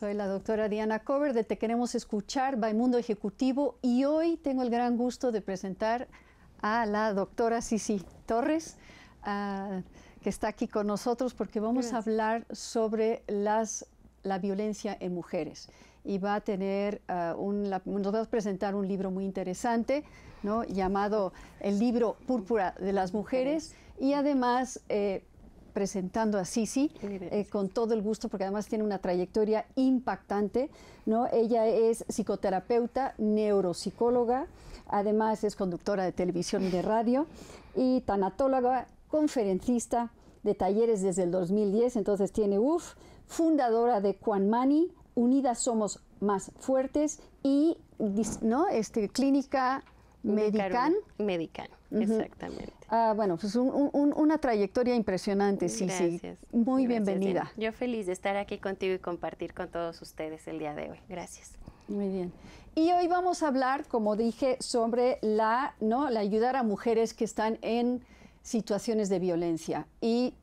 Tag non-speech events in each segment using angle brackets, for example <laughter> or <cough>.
Soy la doctora Diana Cover de Te Queremos Escuchar, mundo Ejecutivo, y hoy tengo el gran gusto de presentar a la doctora Sisi Torres, ah, que está aquí con nosotros porque vamos a hablar sobre la violencia en mujeres. Y va a tener, ah, nos va a presentar un libro muy interesante, ¿no? llamado el libro Púrpura de las Mujeres, y además... Eh, presentando a Sisi eh, con todo el gusto, porque además tiene una trayectoria impactante. ¿no? Ella es psicoterapeuta, neuropsicóloga, además es conductora de televisión y de radio, y tanatóloga, conferencista de talleres desde el 2010, entonces tiene UF, fundadora de Quanmani, Unidas Somos Más Fuertes y ¿no? este, Clínica Medican. Medican, exactamente. Ah, bueno, pues una trayectoria impresionante, sí, sí. Muy bienvenida. Yo feliz de estar aquí contigo y compartir con todos ustedes el día de hoy. Gracias. Muy bien. Y hoy vamos a hablar, como dije, sobre la, ¿no? la ayudar a mujeres que están en situaciones de violencia. Y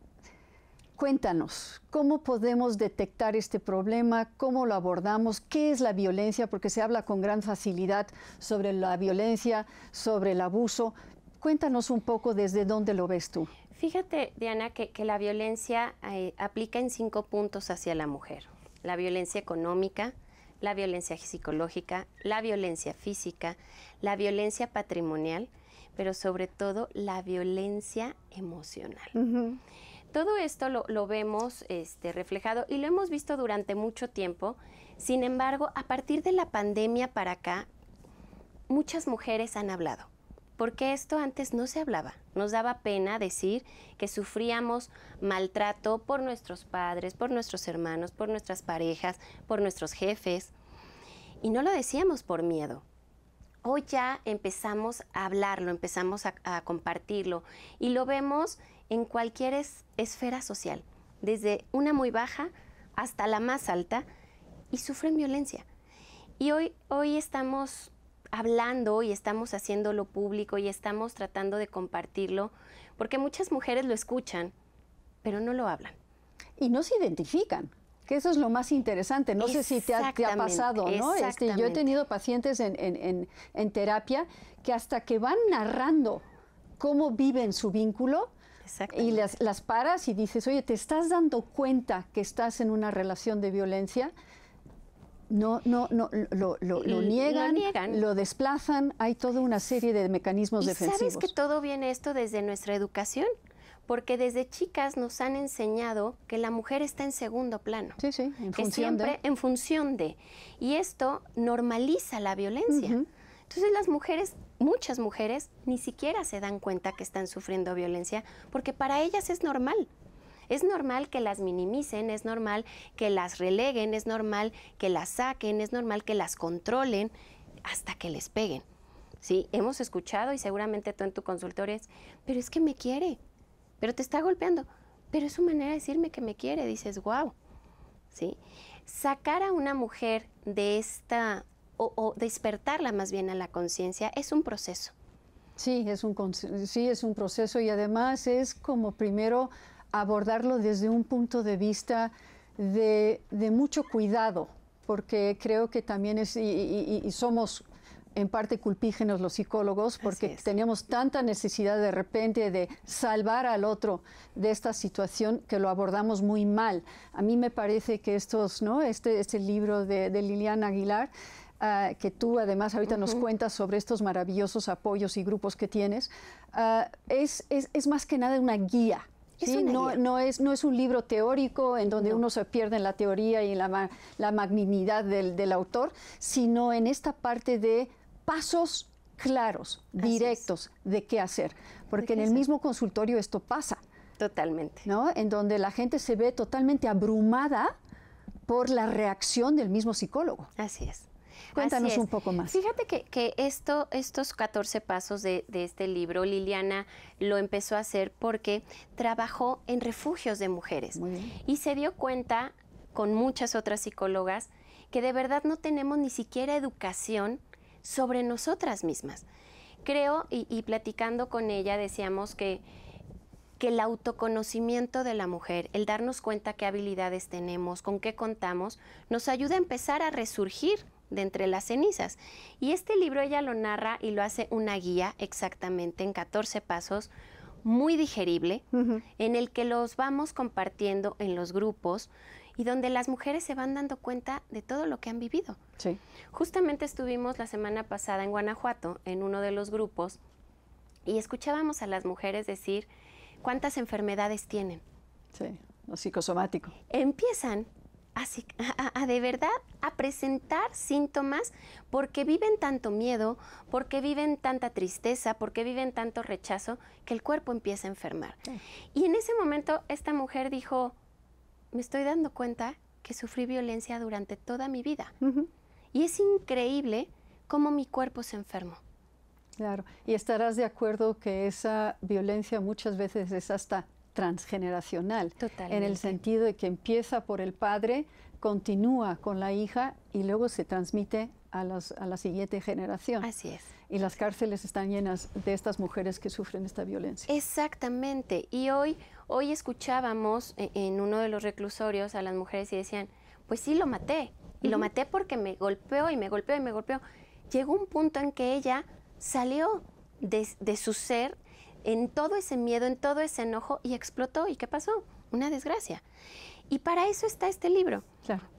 cuéntanos, ¿cómo podemos detectar este problema? ¿Cómo lo abordamos? ¿Qué es la violencia? Porque se habla con gran facilidad sobre la violencia, sobre el abuso, cuéntanos un poco desde dónde lo ves tú. Fíjate, Diana, que, la violencia eh, aplica en cinco puntos hacia la mujer. La violencia económica, la violencia psicológica, la violencia física, la violencia patrimonial, pero sobre todo la violencia emocional. Todo esto lo, vemos este, reflejado y lo hemos visto durante mucho tiempo. Sin embargo, a partir de la pandemia para acá, muchas mujeres han hablado porque esto antes no se hablaba. Nos daba pena decir que sufríamos maltrato por nuestros padres, por nuestros hermanos, por nuestras parejas, por nuestros jefes. Y no lo decíamos por miedo. Hoy ya empezamos a hablarlo, empezamos a, compartirlo y lo vemos en cualquier esfera social, desde una muy baja hasta la más alta, y sufren violencia. Y hoy, hoy estamos hablando y estamos lo público y estamos tratando de compartirlo, porque muchas mujeres lo escuchan, pero no lo hablan. Y no se identifican que eso es lo más interesante. No sé si te ha, pasado, ¿no? Este, yo he tenido pacientes en, terapia que hasta que van narrando cómo viven su vínculo y las, las paras y dices, oye, ¿te estás dando cuenta que estás en una relación de violencia? no, no, no, lo, niegan, lo, desplazan, hay toda una serie de mecanismos ¿Y defensivos. Sabes que todo viene esto desde nuestra educación, porque desde chicas nos han enseñado que la mujer está en segundo plano. Sí, sí, en función siempre de... en función de. Y esto normaliza la violencia. Entonces las mujeres, muchas mujeres, ni siquiera se dan cuenta que están sufriendo violencia, porque para ellas es normal. Es normal que las minimicen, es normal que las releguen, es normal que las saquen, es normal que las controlen hasta que les peguen. Sí, hemos escuchado y seguramente tú en tu consultorio es, pero es que me quiere, pero te está golpeando, pero es su manera de decirme que me quiere, dices, wow. ¿Sí? Sacar a una mujer de esta, o, despertarla más bien a la conciencia, es un proceso. Sí es, un, sí, es un proceso y además es como primero abordarlo desde un punto de vista de, mucho cuidado, porque creo que también es, y, somos en parte culpígenos los psicólogos porque tenemos tanta necesidad de repente de salvar al otro de esta situación que lo abordamos muy mal. A mí me parece que estos, este, este, libro de, Lilian Liliana Aguilar, ah, que tú además ahorita nos cuentas sobre estos maravillosos apoyos y grupos que tienes, ah, es, más que nada una guía no, no, es, no es un libro teórico en donde uno se pierde en la teoría y en la, la del, autor, sino en esta parte de pasos claros, directos de qué hacer, porque en el mismo consultorio esto pasa. Totalmente. ¿No? En donde la gente se ve totalmente abrumada por la reacción del mismo psicólogo. Así es. Cuéntanos un poco más. Fíjate que, estos 14 pasos de, este libro, Liliana lo empezó a hacer porque trabajó en refugios de mujeres y se dio cuenta con muchas otras psicólogas que de verdad no tenemos ni siquiera educación sobre nosotras mismas. Creo, y, y platicando con ella, decíamos que que el autoconocimiento de la mujer, el darnos cuenta qué habilidades tenemos, con qué contamos, nos ayuda a empezar a resurgir de entre las cenizas. Y este libro ella lo narra y lo hace una guía exactamente en 14 pasos, muy digerible, en el que los vamos compartiendo en los grupos y donde las mujeres se van dando cuenta de todo lo que han vivido. Sí. Justamente estuvimos la semana pasada en Guanajuato, en uno de los grupos, y escuchábamos a las mujeres decir cuántas enfermedades tienen. Sí, lo psicosomático. Empiezan a, de verdad a presentar síntomas porque viven tanto miedo, porque viven tanta tristeza, porque viven tanto rechazo, que el cuerpo empieza a enfermar. Y en ese momento esta mujer dijo, me estoy dando cuenta que sufrí violencia durante toda mi vida. Y es increíble cómo mi cuerpo se enfermó. Claro, y estarás de acuerdo que esa violencia muchas veces es hasta transgeneracional, en el sentido de que empieza por el padre, continúa con la hija y luego se transmite a, a, la siguiente generación. Así es. Y las cárceles están llenas de estas mujeres que sufren esta violencia. Exactamente. Y hoy, hoy escuchábamos e, en uno de los reclusorios a las mujeres y decían, pues sí, lo maté. Y lo maté porque me golpeó y me golpeó y me golpeó. Llegó un punto en que ella salió de su ser en todo ese miedo, en todo ese enojo y explotó. ¿Y qué pasó? Una desgracia. Y para eso está este libro,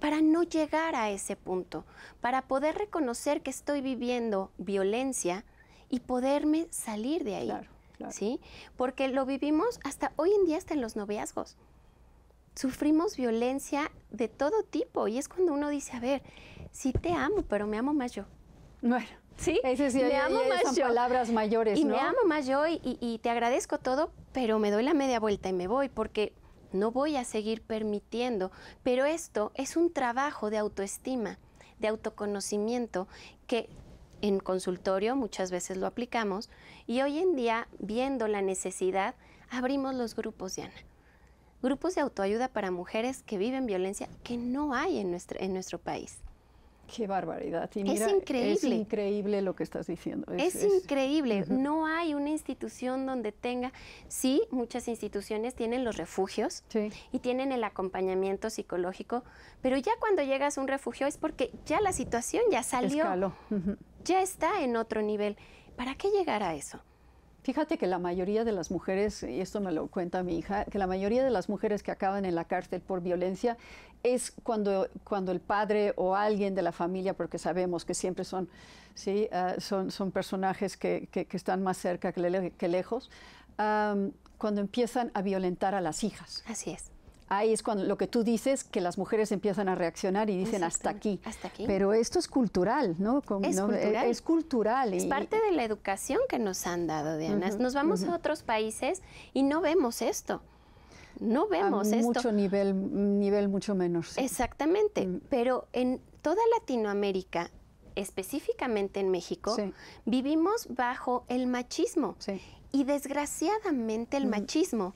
para no llegar a ese punto, para poder reconocer que estoy viviendo violencia y poderme salir de ahí. ¿Sí? Porque lo vivimos hasta hoy en día, hasta en los noviazgos. Sufrimos violencia de todo tipo y es cuando uno dice, a ver, sí te amo, pero me amo más yo. Bueno. ¿sí? me amo más palabras mayores, Y me amo más yo y, te agradezco todo, pero me doy la media vuelta y me voy porque no voy a seguir permitiendo. Pero esto es un trabajo de autoestima, de autoconocimiento que en consultorio muchas veces lo aplicamos y hoy en día, viendo la necesidad, abrimos los grupos, Diana. Grupos de autoayuda para mujeres que viven violencia que no hay en en nuestro país. Qué barbaridad. Y mira, es increíble. Es increíble lo que estás diciendo. Es, increíble. No hay una institución donde tenga. Sí, muchas instituciones tienen los refugios y tienen el acompañamiento psicológico, pero ya cuando llegas a un refugio es porque ya la situación ya salió. Escaló. Ya está en otro nivel. ¿Para qué llegar a eso? Fíjate que la mayoría de las mujeres, y esto me lo cuenta mi hija, que la mayoría de las mujeres que acaban en la cárcel por violencia es cuando, cuando el padre o alguien de la familia, porque sabemos que siempre son, ah, son, son personajes que, están más cerca que, lejos, cuando empiezan a violentar a las hijas. Así es ahí es cuando lo que tú dices, que las mujeres empiezan a reaccionar y dicen hasta aquí. Hasta aquí. Pero esto es cultural, ¿no? Eh, es, Cultural. Es, parte de la educación que nos han dado, Diana. nos vamos a otros países y no vemos esto. No vemos a Mucho nivel, nivel mucho menos. Exactamente. Mm. Pero en toda Latinoamérica, específicamente en México, vivimos bajo el machismo. Y desgraciadamente el mm. machismo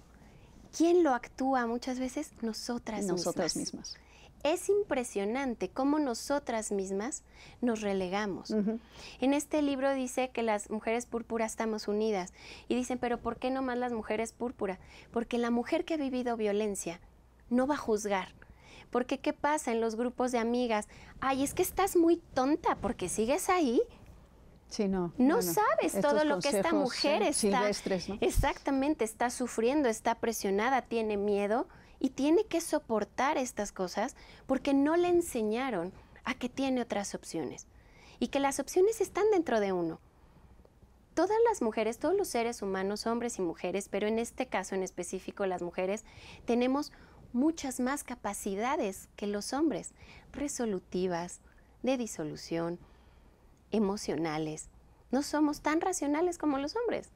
¿Quién lo actúa muchas veces? Nosotras, mismas. Es impresionante cómo nosotras mismas nos relegamos. En este libro dice que las mujeres púrpuras estamos unidas y dicen, pero ¿por qué no más las mujeres púrpura? Porque la mujer que ha vivido violencia no va a juzgar, porque ¿qué pasa en los grupos de amigas? Ay, es que estás muy tonta porque sigues ahí no. sabes todo lo que esta mujer está. Exactamente, está sufriendo, está presionada, tiene miedo y tiene que soportar estas cosas porque no le enseñaron a que tiene otras opciones y que las opciones están dentro de uno. Todas las mujeres, todos los seres humanos, hombres y mujeres, pero en este caso en específico las mujeres, tenemos muchas más capacidades que los hombres, resolutivas, de disolución, emocionales. No somos tan racionales como los hombres,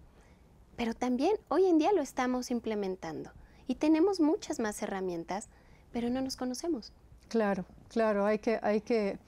pero también hoy en día lo estamos implementando y tenemos muchas más herramientas, pero no nos conocemos. Claro, claro, hay que, hay que,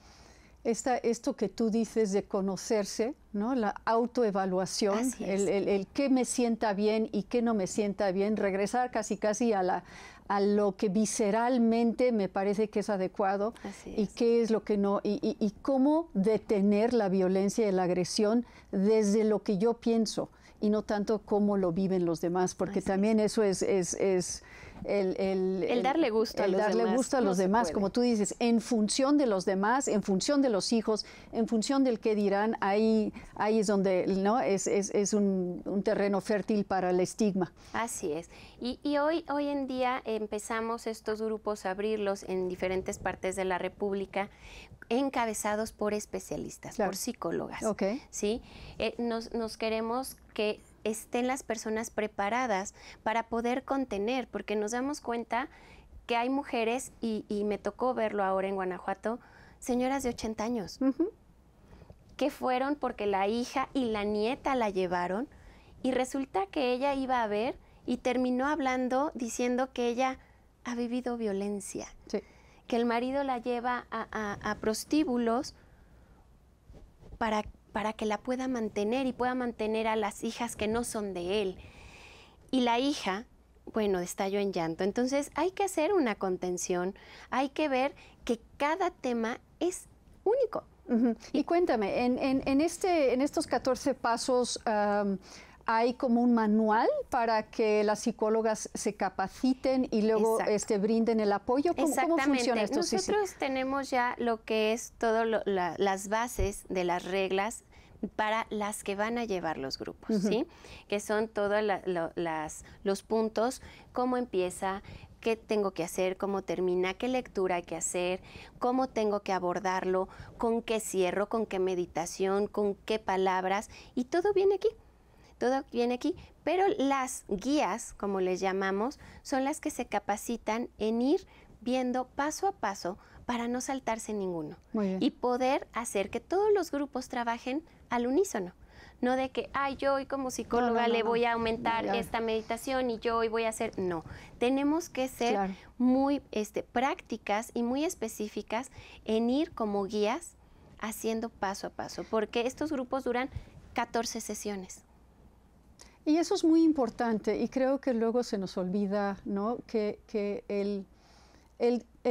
esta, esto que tú dices de conocerse, ¿no? la autoevaluación, el, el, el, qué me sienta bien y qué no me sienta bien, regresar casi casi a la, a lo que visceralmente me parece que es adecuado y qué es lo que no, y, cómo detener la violencia y la agresión desde lo que yo pienso, y no tanto cómo lo viven los demás, porque también eso es, es, el, darle gusto a los darle gusto a los demás, como tú dices, en función de los demás, en función de los hijos, en función del qué dirán, ahí, ahí es donde no es, es, un, un, terreno fértil para el estigma. Así es. Y, y, hoy, hoy en día empezamos estos grupos a abrirlos en diferentes partes de la República encabezados por especialistas, por psicólogas. Okay. ¿sí? Eh, nos, nos queremos que estén las personas preparadas para poder contener, porque nos damos cuenta que hay mujeres, y, me tocó verlo ahora en Guanajuato, señoras de 80 años, que fueron porque la hija y la nieta la llevaron, y resulta que ella iba a ver y terminó hablando diciendo que ella ha vivido violencia, que el marido la lleva a, a prostíbulos para para que la pueda mantener y pueda mantener a las hijas que no son de él. Y la hija, bueno, estalló en llanto. Entonces hay que hacer una contención, hay que ver que cada tema es único. y, cuéntame, en, en, este, en estos 14 pasos hay como un manual para que las psicólogas se capaciten y luego este, brinden el apoyo. ¿Cómo, Exactamente. ¿cómo funciona esto? Nosotros tenemos ya lo que es todas las bases de las reglas para las que van a llevar los grupos, ¿sí? Que son todos los puntos, cómo empieza, qué tengo que hacer, cómo termina, qué lectura hay que hacer, cómo tengo que abordarlo, con qué cierro, con qué meditación, con qué palabras, y todo viene aquí todo viene aquí, pero las guías, como les llamamos, son las que se capacitan en ir viendo paso a paso para no saltarse ninguno y poder hacer que todos los grupos trabajen al unísono. No de que, ay, yo hoy como psicóloga le voy a aumentar esta meditación y yo hoy voy a hacer. No, tenemos que ser muy este, prácticas y muy específicas en ir como guías haciendo paso a paso, porque estos grupos duran 14 sesiones. Y eso es muy importante y creo que luego se nos olvida ¿no? que, el,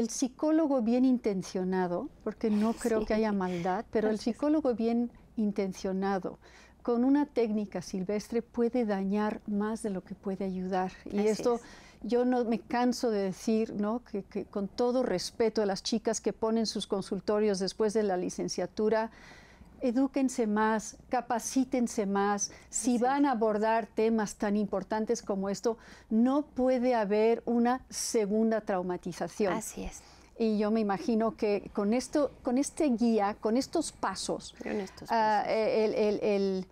psicólogo bien intencionado, porque no <laughs> creo que haya maldad, pero el psicólogo bien intencionado con una técnica silvestre puede dañar más de lo que puede ayudar. Y esto yo no me canso de decir, ¿no? Que, que, con todo respeto a las chicas que ponen sus consultorios después de la licenciatura, edúquense más, capacítense más. Si van a abordar temas tan importantes como esto, no puede haber una segunda traumatización. Así es. Y yo me imagino que con esto, con este guía, con estos pasos, ah, eh, el, el,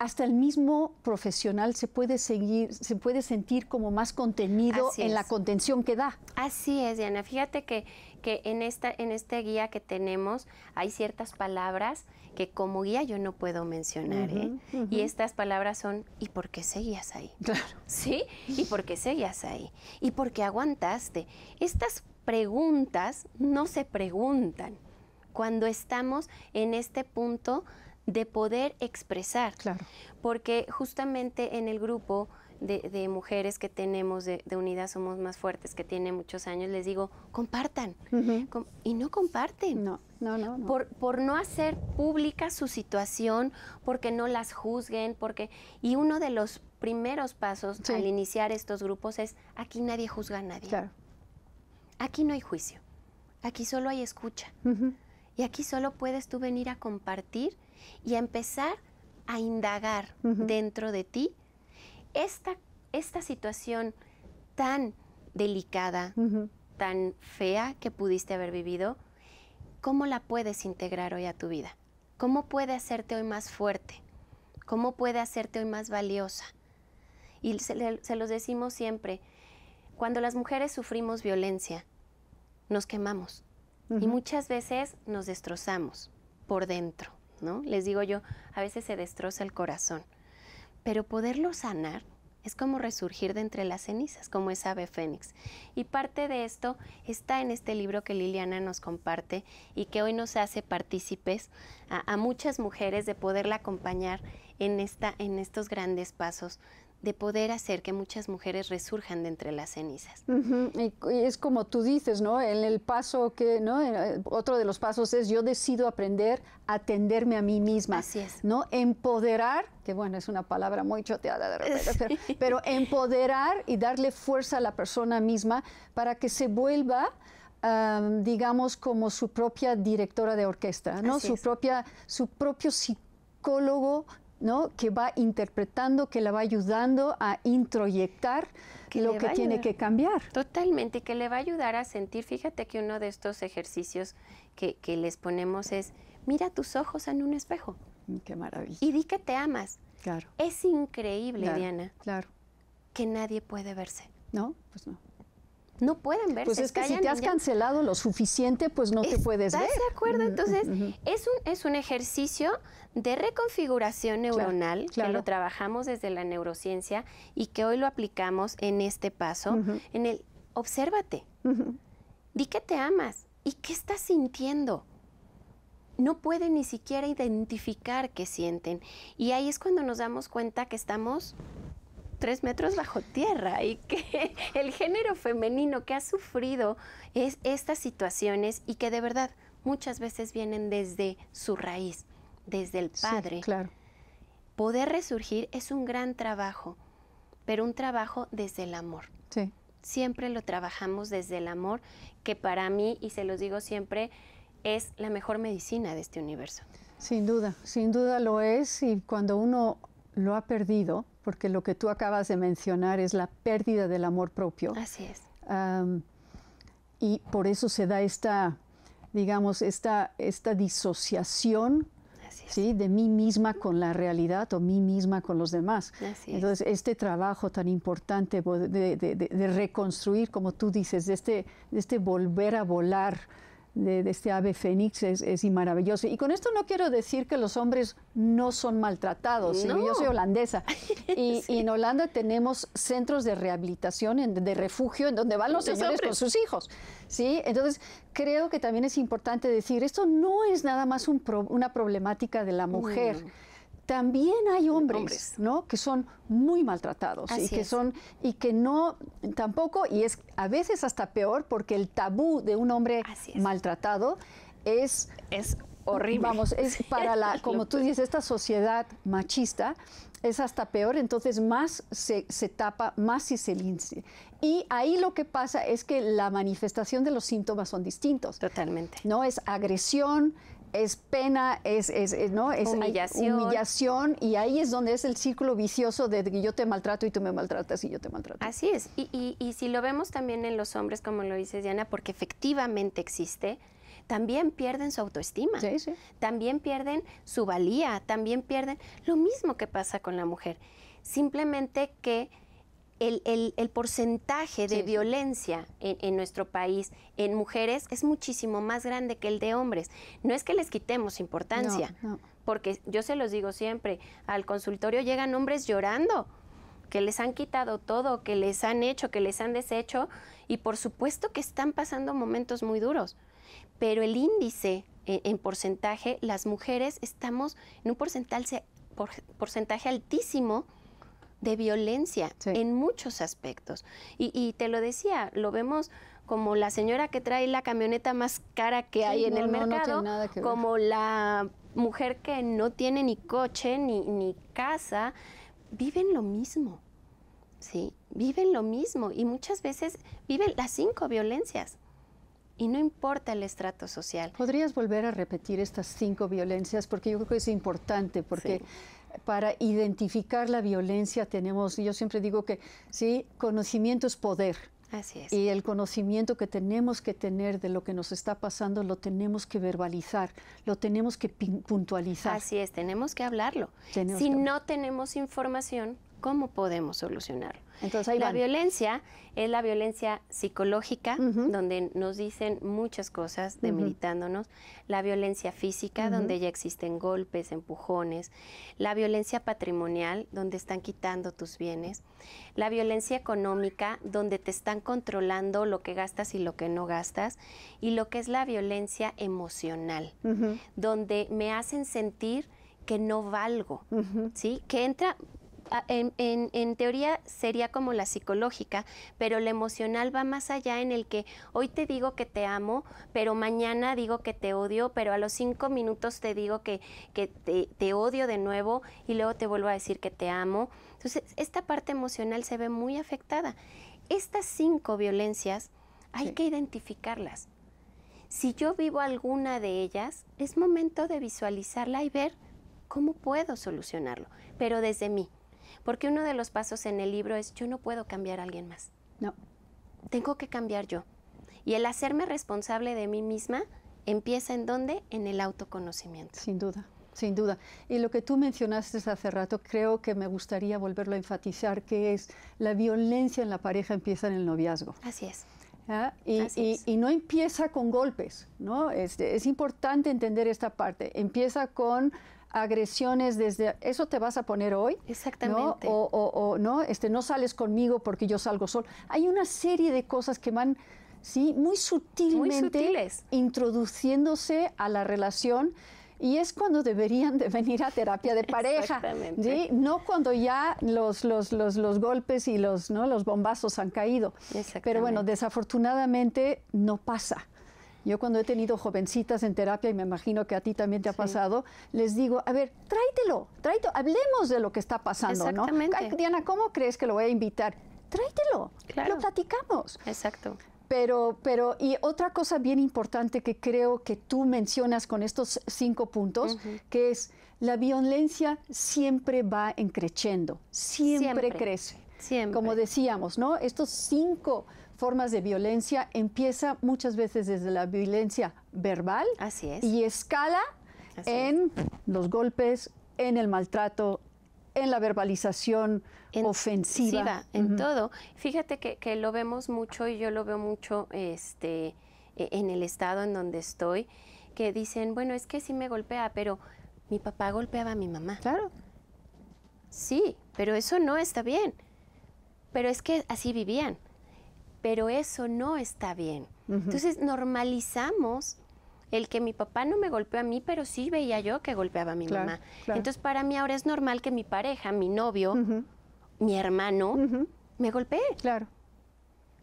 hasta el mismo profesional se puede seguir, se puede sentir como más contenido en la contención que da. Así es, Diana. Fíjate que, que en esta, en este guía que tenemos hay ciertas palabras que como guía yo no puedo mencionar, ¿eh? Y estas palabras son ¿y por qué seguías ahí? Claro. ¿Sí? ¿Y por qué seguías ahí? ¿Y por qué aguantaste? Estas preguntas no se preguntan cuando estamos en este punto de poder expresar. Claro. Porque justamente en el grupo de, mujeres que tenemos de, unidad Somos Más Fuertes, que tiene muchos años, les digo, compartan. y no comparten. No, no, no. Por, por, no hacer pública su situación, porque no las juzguen, porque... Y uno de los primeros pasos al iniciar estos grupos es, aquí nadie juzga a nadie. Claro. Aquí no hay juicio. Aquí solo hay escucha. Y aquí solo puedes tú venir a compartir y a empezar a indagar dentro de ti esta, esta situación tan delicada, tan fea que pudiste haber vivido, ¿cómo la puedes integrar hoy a tu vida? ¿Cómo puede hacerte hoy más fuerte? ¿Cómo puede hacerte hoy más valiosa? Y se los decimos siempre, cuando las mujeres sufrimos violencia, nos quemamos y muchas veces nos destrozamos por dentro, ¿no? Les digo yo, a veces se destroza el corazón. Pero poderlo sanar es como resurgir de entre las cenizas, como es ave fénix. Y parte de esto está en este libro que Liliana nos comparte y que hoy nos hace partícipes a, a muchas mujeres de poderla acompañar en, esta, en estos grandes pasos de poder hacer que muchas mujeres resurjan de entre las cenizas. y, es como tú dices, ¿no? En el paso que, ¿no? Eh, otro de los pasos es yo decido aprender a atenderme a mí misma. Así es. ¿No? Empoderar, que bueno, es una palabra muy choteada de repente, pero, empoderar y darle fuerza a la persona misma para que se vuelva digamos, como su propia directora de orquesta, ¿no? Su, propia, su propio psicólogo ¿no? que va interpretando, que la va ayudando a introyectar lo que tiene que cambiar. Totalmente, que le va a ayudar a sentir. Fíjate que uno de estos ejercicios que, que les ponemos es, mira tus ojos en un espejo. Mm, qué maravilla. Y di que te amas. Claro. Es increíble, Diana. Claro. Que nadie puede verse. No, pues no no pueden ver. Pues es que si te has cancelado lo suficiente, pues no te puedes ver. ¿Estás de acuerdo? Entonces, es, un, es un ejercicio de reconfiguración neuronal, que lo trabajamos desde la neurociencia y que hoy lo aplicamos en este paso, en el obsérvate, di que te amas y qué estás sintiendo. No pueden ni siquiera identificar qué sienten. Y ahí es cuando nos damos cuenta que estamos tres metros bajo tierra y que <laughs> el género femenino que ha sufrido es estas situaciones y que de verdad muchas veces vienen desde su raíz, desde el padre. claro. Poder resurgir es un gran trabajo, pero un trabajo desde el amor. Siempre lo trabajamos desde el amor, que para mí, y se los digo siempre, es la mejor medicina de este universo. Sin duda, sin duda lo es, y cuando uno lo ha perdido, porque lo que tú acabas de mencionar es la pérdida del amor propio. Así es. y por eso se da esta, digamos, esta, esta disociación de mí misma con la realidad o mí misma con los demás. Entonces, este trabajo tan importante de, reconstruir, como tú dices, de este, de este volver a volar de, este ave fénix es, es, maravilloso. Y con esto no quiero decir que los hombres no son maltratados. Yo soy holandesa <laughs> y, en Holanda tenemos centros de rehabilitación, de refugio, en donde van los, señores hombres. con sus hijos. ¿sí? Entonces, creo que también es importante decir, esto no es nada más una problemática de la mujer también hay hombres, ¿no? Que son muy maltratados y que son y que no tampoco y es a veces hasta peor porque el tabú de un hombre maltratado es es horrible. Vamos, es <laughs> para la como tú dices esta sociedad machista es hasta peor, entonces más se, tapa, más si se lince. Y ahí lo que pasa es que la manifestación de los síntomas son distintos. Totalmente. No es agresión, es pena, es, es, ¿no? es humillación. y ahí es donde es el círculo vicioso de que yo te maltrato y tú me maltratas y yo te maltrato. Así es, y, y, y si lo vemos también en los hombres, como lo dices Diana, porque efectivamente existe, también pierden su autoestima, sí, sí. también pierden su valía, también pierden lo mismo que pasa con la mujer, simplemente que el, el, porcentaje de violencia en, en, nuestro país en mujeres es muchísimo más grande que el de hombres. No es que les quitemos importancia, porque yo se los digo siempre, al consultorio llegan hombres llorando que les han quitado todo, que les han hecho, que les han deshecho, y por supuesto que están pasando momentos muy duros. Pero el índice en, porcentaje, las mujeres estamos en un porcentaje, porcentaje altísimo de violencia en muchos aspectos. Y, te lo decía, lo vemos como la señora que trae la camioneta más cara que hay en el mercado, como la mujer que no tiene ni coche ni, ni casa, viven lo mismo. Sí, viven lo mismo y muchas veces viven las cinco violencias y no importa el estrato social. ¿Podrías volver a repetir estas cinco violencias? Porque yo creo que es importante, porque para identificar la violencia tenemos, yo siempre digo que, sí, conocimiento es poder. Así es. Y el conocimiento que tenemos que tener de lo que nos está pasando lo tenemos que verbalizar, lo tenemos que puntualizar. Así es, tenemos que hablarlo. si no tenemos información, cómo podemos solucionarlo. Entonces, la violencia es la violencia psicológica, donde nos dicen muchas cosas de militándonos, la violencia física, donde ya existen golpes, empujones, la violencia patrimonial, donde están quitando tus bienes, la violencia económica, donde te están controlando lo que gastas y lo que no gastas, y lo que es la violencia emocional, donde me hacen sentir que no valgo, ¿sí? Que entra, en, teoría sería como la psicológica, pero la emocional va más allá en el que hoy te digo que te amo, pero mañana digo que te odio, pero a los cinco minutos te digo que, te, odio de nuevo y luego te vuelvo a decir que te amo. Entonces, esta parte emocional se ve muy afectada. Estas cinco violencias hay que identificarlas. Si yo vivo alguna de ellas, es momento de visualizarla y ver cómo puedo solucionarlo, pero desde mí, porque uno de los pasos en el libro es yo no puedo cambiar a alguien más. No. Tengo que cambiar yo. Y el hacerme responsable de mí misma empieza en dónde? En el autoconocimiento. Sin duda. Sin duda. Y lo que tú mencionaste hace rato, creo que me gustaría volverlo a enfatizar, que es la violencia en la pareja empieza en el noviazgo. Así es. Y, no empieza con golpes, ¿no? Este, es importante entender esta parte. Empieza con agresiones desde eso te vas a poner hoy. Exactamente. O, no, este, no sales conmigo porque yo salgo solo. Hay una serie de cosas que van sí, muy sutilmente introduciéndose a la relación. Y es cuando deberían de venir a terapia de pareja, no cuando ya los, los, los, los, golpes y los, ¿no? los bombazos han caído. Pero bueno, desafortunadamente no pasa. Yo cuando he tenido jovencitas en terapia, y me imagino que a ti también te ha pasado, les digo, a ver, tráetelo, tráetelo, hablemos de lo que está pasando, ¿no? Diana, ¿cómo crees que lo voy a invitar? Tráetelo, lo platicamos. Exacto. Pero, pero, y otra cosa bien importante que creo que tú mencionas con estos cinco puntos, que es la violencia siempre va encreciendo, siempre, siempre. crece. Siempre. Como decíamos, ¿no? Estos cinco formas de violencia empieza muchas veces desde la violencia verbal y escala en los golpes, en el maltrato, en la verbalización ofensiva. en todo. Fíjate que, lo vemos mucho y yo lo veo mucho este, e, en el estado en donde estoy, que dicen, bueno, es que sí me golpea, pero mi papá golpeaba a mi mamá. Claro. Sí, pero eso no está bien. Pero es que así vivían pero eso no está bien. Entonces normalizamos el que mi papá no me golpeó a mí, pero sí veía yo que golpeaba a mi mamá. Entonces para mí ahora es normal que mi pareja, mi novio, mi hermano, me golpee. Claro.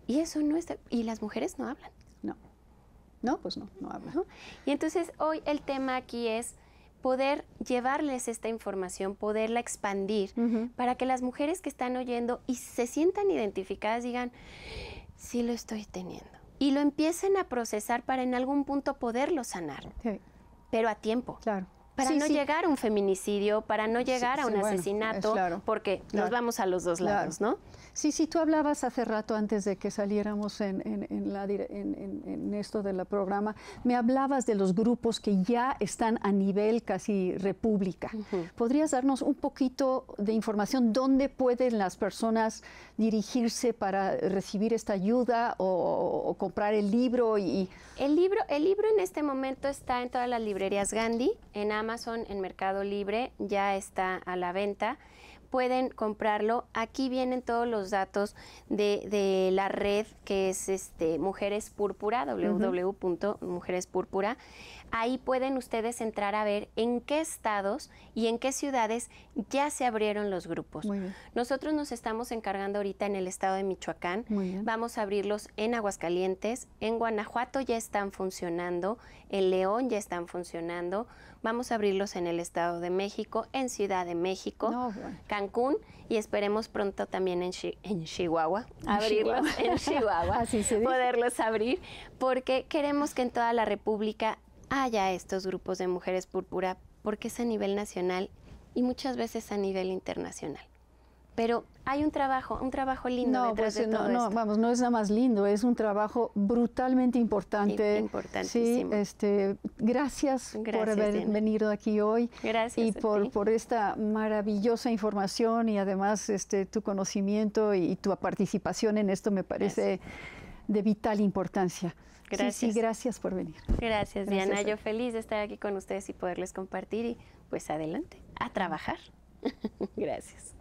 Y eso no está... Y las mujeres no hablan. No. No, pues no, no hablan. Y entonces hoy el tema aquí es poder llevarles esta información, poderla expandir, para que las mujeres que están oyendo y se sientan identificadas digan, sí lo estoy teniendo. Y lo empiecen a procesar para en algún punto poderlo sanar. Pero a tiempo. Claro para no llegar a un feminicidio, para no llegar a un asesinato, porque nos vamos a los dos lados, ¿no? Sí, sí, tú hablabas hace rato antes de que saliéramos en, la, esto del programa, me hablabas de los grupos que ya están a nivel casi república. ¿Podrías darnos un poquito de información dónde pueden las personas dirigirse para recibir esta ayuda o, comprar el libro? Y... El, libro el libro en este momento está en todas las librerías Gandhi, en Amazon Amazon, en Mercado Libre, ya está a la venta. Pueden comprarlo. Aquí vienen todos los datos de, la red que es este, Mujeres Púrpura, www.mujerespúrpura. Ahí pueden ustedes entrar a ver en qué estados y en qué ciudades ya se abrieron los grupos. Nosotros nos estamos encargando ahorita en el estado de Michoacán. Vamos a abrirlos en Aguascalientes, en Guanajuato ya están funcionando, en León ya están funcionando. Vamos a abrirlos en el Estado de México, en Ciudad de México, Cancún y esperemos pronto también en, Chihuahua, abrirlos en Chihuahua, <laughs> poderlos abrir, porque queremos que en toda la República haya estos grupos de mujeres púrpura, porque es a nivel nacional y muchas veces a nivel internacional. Pero hay un trabajo, un trabajo lindo. No, detrás pues de todo no, no vamos, no es nada más lindo, es un trabajo brutalmente importante. Importantísimo. Sí, este, gracias, por haber venido aquí hoy. Gracias. Y por, por esta maravillosa información y además este, tu conocimiento y, tu participación en esto me parece de vital importancia. Gracias. Sí, gracias por venir. Gracias, gracias Diana. Yo feliz de estar aquí con ustedes y poderles compartir y pues adelante, a trabajar. <laughs> gracias.